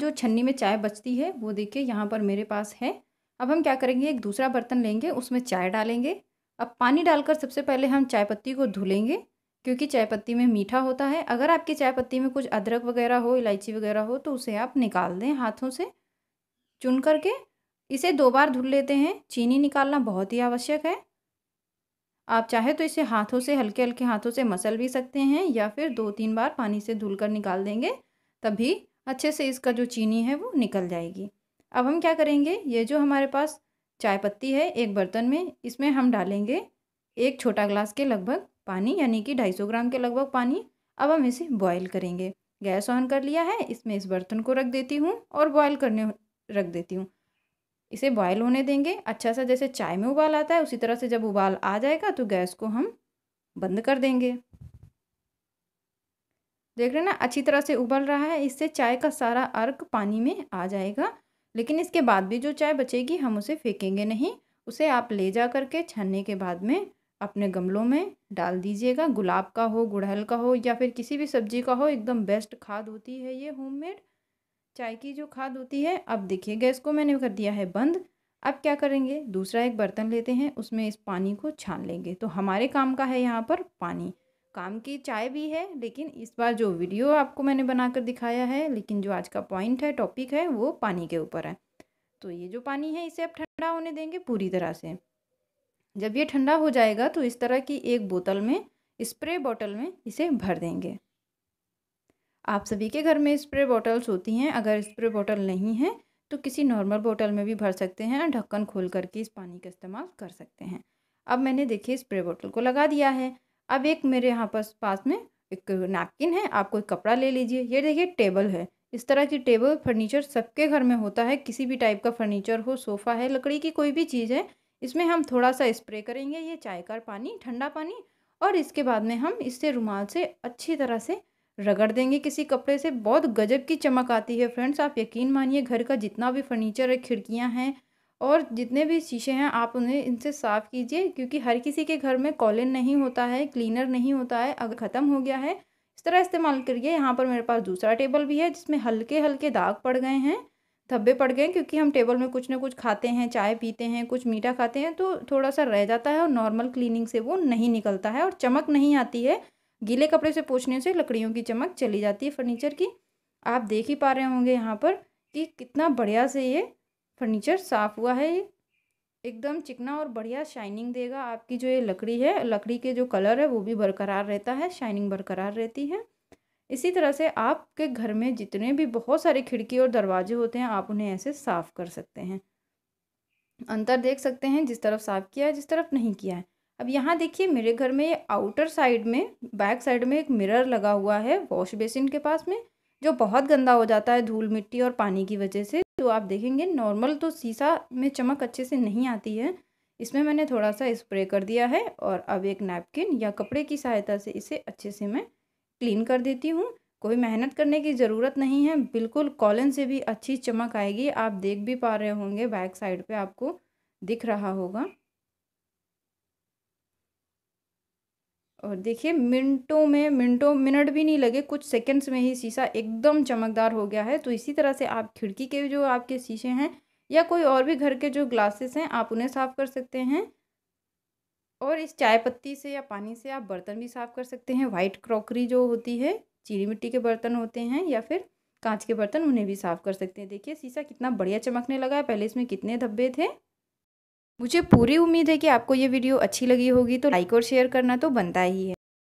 जो छन्नी में चाय बचती है वो देखिए यहाँ पर मेरे पास है अब हम क्या करेंगे एक दूसरा बर्तन लेंगे उसमें चाय डालेंगे अब पानी डालकर सबसे पहले हम चाय पत्ती को धुलेंगे क्योंकि चाय पत्ती में मीठा होता है अगर आपकी चाय पत्ती में कुछ अदरक वगैरह हो इलायची वगैरह हो तो उसे आप निकाल दें हाथों से चुन करके इसे दो बार धुल लेते हैं चीनी निकालना बहुत ही आवश्यक है आप चाहे तो इसे हाथों से हल्के हल्के हाथों से मसल भी सकते हैं या फिर दो तीन बार पानी से धुल कर निकाल देंगे तभी अच्छे से इसका जो चीनी है वो निकल जाएगी अब हम क्या करेंगे ये जो हमारे पास चाय पत्ती है एक बर्तन में इसमें हम डालेंगे एक छोटा ग्लास के लगभग पानी यानी कि सौ ग्राम के लगभग पानी अब हम इसे बॉयल करेंगे गैस ऑन कर लिया है इसमें इस बर्तन को रख देती हूँ और बॉयल करने रख देती हूँ इसे बॉयल होने देंगे अच्छा सा जैसे चाय में उबाल आता है उसी तरह से जब उबाल आ जाएगा तो गैस को हम बंद कर देंगे देख रहे हैं ना अच्छी तरह से उबल रहा है इससे चाय का सारा अर्क पानी में आ जाएगा लेकिन इसके बाद भी जो चाय बचेगी हम उसे फेंकेंगे नहीं उसे आप ले जा करके छनने के बाद में अपने गमलों में डाल दीजिएगा गुलाब का हो गुड़हल का हो या फिर किसी भी सब्जी का हो एकदम बेस्ट खाद होती है ये होममेड चाय की जो खाद होती है अब देखिए गैस को मैंने कर दिया है बंद अब क्या करेंगे दूसरा एक बर्तन लेते हैं उसमें इस पानी को छान लेंगे तो हमारे काम का है यहाँ पर पानी काम की चाय भी है लेकिन इस बार जो वीडियो आपको मैंने बनाकर दिखाया है लेकिन जो आज का पॉइंट है टॉपिक है वो पानी के ऊपर है तो ये जो पानी है इसे आप ठंडा होने देंगे पूरी तरह से जब ये ठंडा हो जाएगा तो इस तरह की एक बोतल में स्प्रे बॉटल में इसे भर देंगे आप सभी के घर में स्प्रे बॉटल्स होती हैं अगर स्प्रे बॉटल नहीं है तो किसी नॉर्मल बॉटल में भी भर सकते हैं ढक्कन खोल करके इस पानी का इस्तेमाल कर सकते हैं अब मैंने देखिए स्प्रे बॉटल को लगा दिया है अब एक मेरे यहाँ पास पास में एक नैपकिन है आप कोई कपड़ा ले लीजिए ये देखिए टेबल है इस तरह की टेबल फर्नीचर सबके घर में होता है किसी भी टाइप का फर्नीचर हो सोफ़ा है लकड़ी की कोई भी चीज़ है इसमें हम थोड़ा सा स्प्रे करेंगे ये चायकार पानी ठंडा पानी और इसके बाद में हम इससे रुमाल से अच्छी तरह से रगड़ देंगे किसी कपड़े से बहुत गजब की चमक आती है फ्रेंड्स आप यकीन मानिए घर का जितना भी फर्नीचर है खिड़कियाँ हैं और जितने भी शीशे हैं आप उन्हें इनसे साफ़ कीजिए क्योंकि हर किसी के घर में कॉलिन नहीं होता है क्लीनर नहीं होता है अगर ख़त्म हो गया है इस तरह इस्तेमाल करिए यहाँ पर मेरे पास दूसरा टेबल भी है जिसमें हल्के हल्के दाग पड़ गए हैं धब्बे पड़ गए क्योंकि हम टेबल में कुछ ना कुछ खाते हैं चाय पीते हैं कुछ मीठा खाते हैं तो थोड़ा सा रह जाता है और नॉर्मल क्लीनिंग से वो नहीं निकलता है और चमक नहीं आती है गीले कपड़े से पोछने से लकड़ियों की चमक चली जाती है फर्नीचर की आप देख ही पा रहे होंगे यहाँ पर कि कितना बढ़िया से ये फर्नीचर साफ़ हुआ है एकदम चिकना और बढ़िया शाइनिंग देगा आपकी जो ये लकड़ी है लकड़ी के जो कलर है वो भी बरकरार रहता है शाइनिंग बरकरार रहती है इसी तरह से आपके घर में जितने भी बहुत सारे खिड़की और दरवाजे होते हैं आप उन्हें ऐसे साफ़ कर सकते हैं अंतर देख सकते हैं जिस तरफ साफ़ किया है जिस तरफ नहीं किया है अब यहाँ देखिए मेरे घर में ये आउटर साइड में बैक साइड में एक मिरर लगा हुआ है वॉश बेसिन के पास में जो बहुत गंदा हो जाता है धूल मिट्टी और पानी की वजह से तो आप देखेंगे नॉर्मल तो शीशा में चमक अच्छे से नहीं आती है इसमें मैंने थोड़ा सा स्प्रे कर दिया है और अब एक नैपकिन या कपड़े की सहायता से इसे अच्छे से मैं क्लीन कर देती हूँ कोई मेहनत करने की ज़रूरत नहीं है बिल्कुल कॉलन से भी अच्छी चमक आएगी आप देख भी पा रहे होंगे बैक साइड पे आपको दिख रहा होगा और देखिए मिनटों में मिनटों मिनट भी नहीं लगे कुछ सेकंड्स में ही शीशा एकदम चमकदार हो गया है तो इसी तरह से आप खिड़की के जो आपके शीशे हैं या कोई और भी घर के जो ग्लासेस हैं आप उन्हें साफ़ कर सकते हैं और इस चाय पत्ती से या पानी से आप बर्तन भी साफ़ कर सकते हैं वाइट क्रॉकरी जो होती है चीनी मिट्टी के बर्तन होते हैं या फिर कांच के बर्तन उन्हें भी साफ़ कर सकते हैं देखिए शीशा कितना बढ़िया चमकने लगा है पहले इसमें कितने धब्बे थे मुझे पूरी उम्मीद है कि आपको ये वीडियो अच्छी लगी होगी तो लाइक और शेयर करना तो बनता ही है